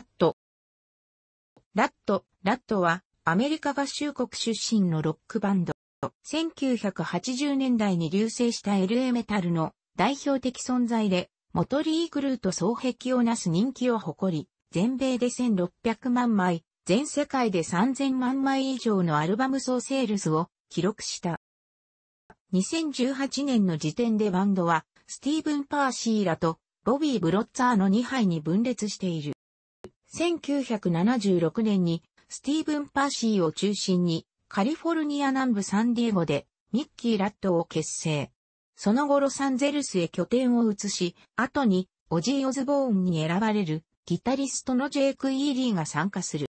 ラット。ラット、ラットは、アメリカ合衆国出身のロックバンド。1980年代に流星した LA メタルの代表的存在で、モトリークルーと双璧をなす人気を誇り、全米で1600万枚、全世界で3000万枚以上のアルバム総セールスを記録した。2018年の時点でバンドは、スティーブン・パーシーらと、ボビー・ブロッツァーの2杯に分裂している。1976年にスティーブン・パーシーを中心にカリフォルニア南部サンディエゴでミッキー・ラットを結成。その後ロサンゼルスへ拠点を移し、後にオジー・オズボーンに選ばれるギタリストのジェイク・イーリーが参加する。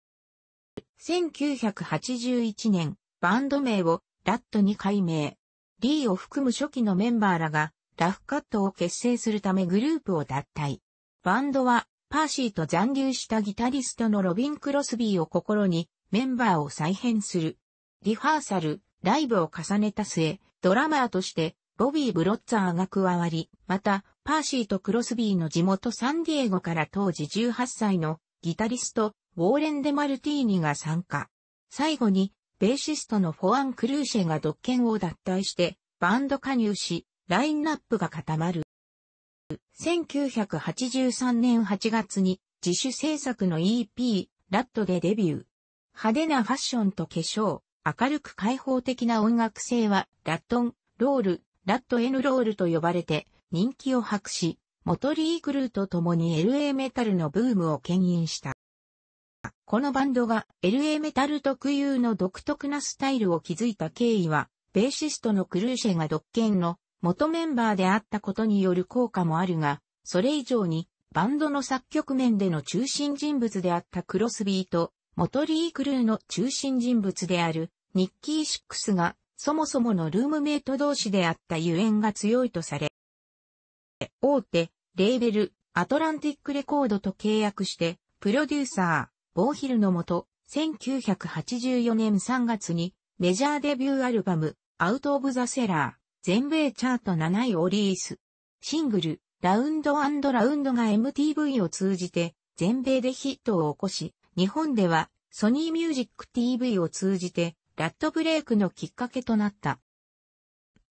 1981年、バンド名をラットに改名。リーを含む初期のメンバーらがラフカットを結成するためグループを脱退。バンドはパーシーと残留したギタリストのロビン・クロスビーを心にメンバーを再編する。リハーサル、ライブを重ねた末、ドラマーとしてボビー・ブロッツァーが加わり、また、パーシーとクロスビーの地元サンディエゴから当時18歳のギタリスト、ウォーレン・デ・マルティーニが参加。最後に、ベーシストのフォアン・クルーシェが独権を脱退して、バンド加入し、ラインナップが固まる。1983年8月に自主制作の EP、ラットでデビュー。派手なファッションと化粧、明るく開放的な音楽性は、ラットン、ロール、ラットエヌロールと呼ばれて人気を博し、モトリークルーと共に LA メタルのブームを牽引した。このバンドが LA メタル特有の独特なスタイルを築いた経緯は、ベーシストのクルーシェが独権の元メンバーであったことによる効果もあるが、それ以上に、バンドの作曲面での中心人物であったクロスビーと、モトリー・クルーの中心人物である、ニッキー・シックスが、そもそものルームメイト同士であったゆえんが強いとされ、大手、レーベル、アトランティックレコードと契約して、プロデューサー、ボーヒルのもと、1984年3月に、メジャーデビューアルバム、アウト・オブ・ザ・セラー、全米チャート7位オリース。シングル、ラウンドラウンドが MTV を通じて全米でヒットを起こし、日本ではソニーミュージック TV を通じてラットブレイクのきっかけとなった。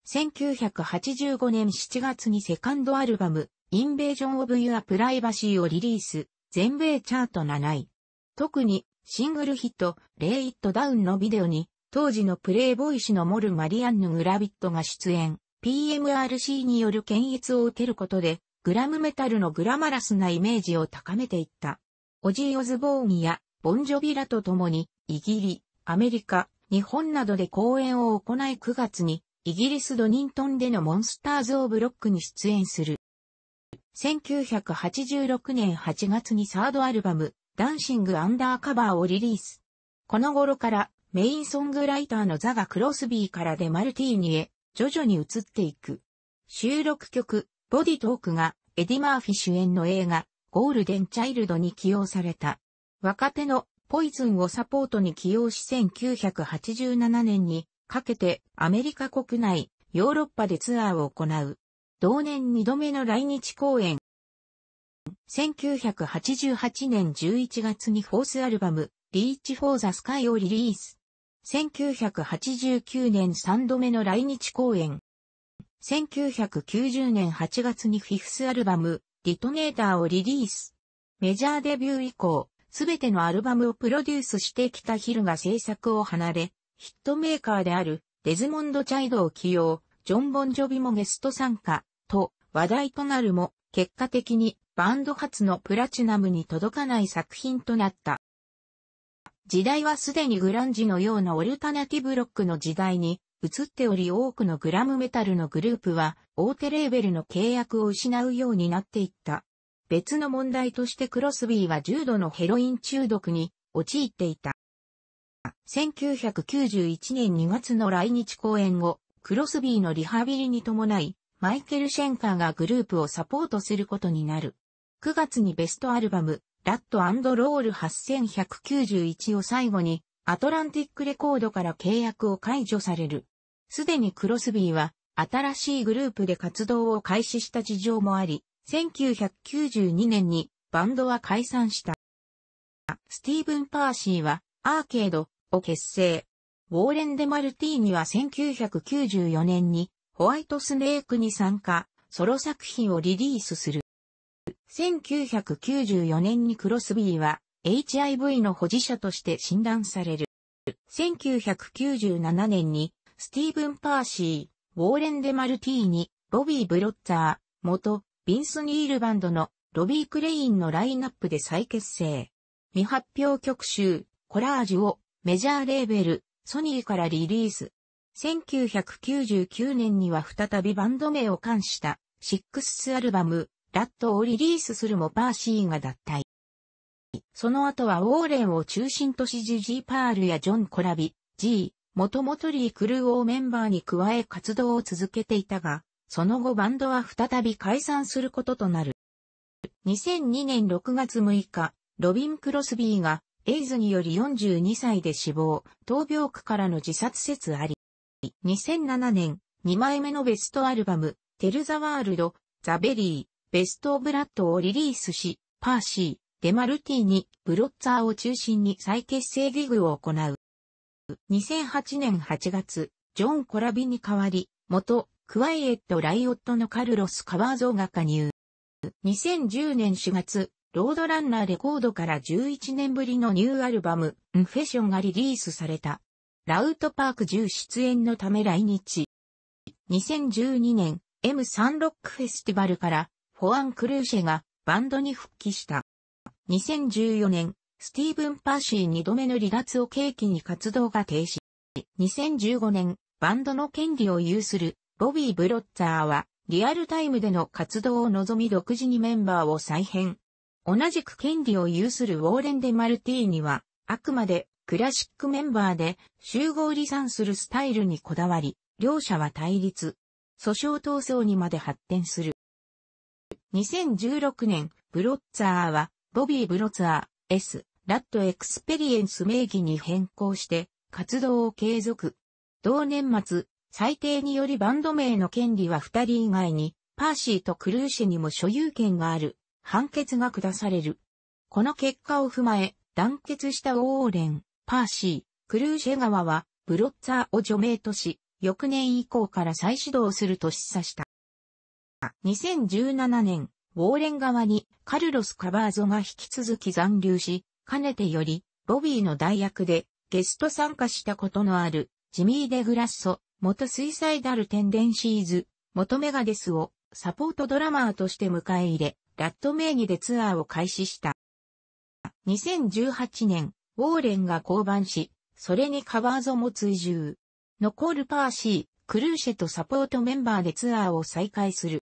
1985年7月にセカンドアルバム、インベージョン・オブ・ユア・プライバシーをリリース、全米チャート7位。特にシングルヒット、レイ・イット・ダウンのビデオに当時のプレイボーイスのモル・マリアンヌ・グラビットが出演、PMRC による検閲を受けることで、グラムメタルのグラマラスなイメージを高めていった。オジー・オズボーンやボンジョビラと共に、イギリ、アメリカ、日本などで公演を行い9月に、イギリスドニントンでのモンスターズ・オブ・ロックに出演する。1986年8月にサードアルバム、ダンシング・アンダーカバーをリリース。この頃からメインソングライターのザガ・クロスビーからデマルティーニへ、徐々に移っていく。収録曲、ボディトークが、エディ・マーフィ主演の映画、ゴールデン・チャイルドに起用された。若手のポイズンをサポートに起用し1987年にかけてアメリカ国内、ヨーロッパでツアーを行う。同年2度目の来日公演。1988年11月にフォースアルバム、リーチ・フォー・ザ・スカイをリリース。1989年3度目の来日公演。1990年8月にフィフスアルバム、ディトネーターをリリース。メジャーデビュー以降、すべてのアルバムをプロデュースしてきたヒルが制作を離れ、ヒットメーカーであるデズモンド・チャイドを起用、ジョン・ボン・ジョビもゲスト参加、と話題となるも、結果的にバンド初のプラチナムに届かない作品となった。時代はすでにグランジのようなオルタナティブロックの時代に移っており多くのグラムメタルのグループは大手レーベルの契約を失うようになっていった。別の問題としてクロスビーは重度のヘロイン中毒に陥っていた。1991年2月の来日公演後、クロスビーのリハビリに伴い、マイケル・シェンカーがグループをサポートすることになる。9月にベストアルバム、ラットロール8191を最後に、アトランティックレコードから契約を解除される。すでにクロスビーは、新しいグループで活動を開始した事情もあり、1992年にバンドは解散した。スティーブン・パーシーは、アーケードを結成。ウォーレン・デ・マルティーニは1994年に、ホワイトスネークに参加、ソロ作品をリリースする。1994年にクロスビーは HIV の保持者として診断される。1997年にスティーブン・パーシー、ウォーレン・デ・マルティーニ、ボビー・ブロッザー、元、ビンス・ニールバンドのロビー・クレインのラインナップで再結成。未発表曲集、コラージュをメジャーレーベル、ソニーからリリース。1999年には再びバンド名を冠した、シックスアルバム、ラットをリリースするもパーシーが脱退。その後はウォーレンを中心としジュジー・パールやジョン・コラビ、G、もともとリー・クルーをメンバーに加え活動を続けていたが、その後バンドは再び解散することとなる。2002年6月6日、ロビン・クロスビーがエイズにより42歳で死亡、闘病区からの自殺説あり。2007年、2枚目のベストアルバム、テル・ザ・ワールド、ザ・ベリベスト・オブ・ラッドをリリースし、パーシー、デマルティに、ブロッツァーを中心に再結成ギグを行う。2008年8月、ジョン・コラビに代わり、元、クワイエット・ライオットのカルロス・カバーゾーが加入。2010年4月、ロードランナーレコードから11年ぶりのニューアルバム、ンフェションがリリースされた。ラウトパーク10出演のため来日。2012年、M3 ロックフェスティバルからホアン・クルーシェがバンドに復帰した。2014年、スティーブン・パーシー2度目の離脱を契機に活動が停止。2015年、バンドの権利を有するボビー・ブロッザーは、リアルタイムでの活動を望み独自にメンバーを再編。同じく権利を有するウォーレン・デ・マルティーニは、あくまでクラシックメンバーで集合離散するスタイルにこだわり、両者は対立。訴訟闘争にまで発展する。2016年、ブロッツァーは、ボビー・ブロッツァー、S、ラット・エクスペリエンス名義に変更して、活動を継続。同年末、裁定によりバンド名の権利は2人以外に、パーシーとクルーシェにも所有権がある、判決が下される。この結果を踏まえ、団結したオーレン、パーシー、クルーシェ側は、ブロッツァーを除名とし、翌年以降から再始動すると示唆した。2017年、ウォーレン側にカルロス・カバーゾが引き続き残留し、かねてより、ロビーの代役でゲスト参加したことのある、ジミー・デグラッソ、元水彩ダル・テンデンシーズ、元メガデスをサポートドラマーとして迎え入れ、ラット名義でツアーを開始した。2018年、ウォーレンが降板し、それにカバーゾも追従。残るパーシー、クルーシェとサポートメンバーでツアーを再開する。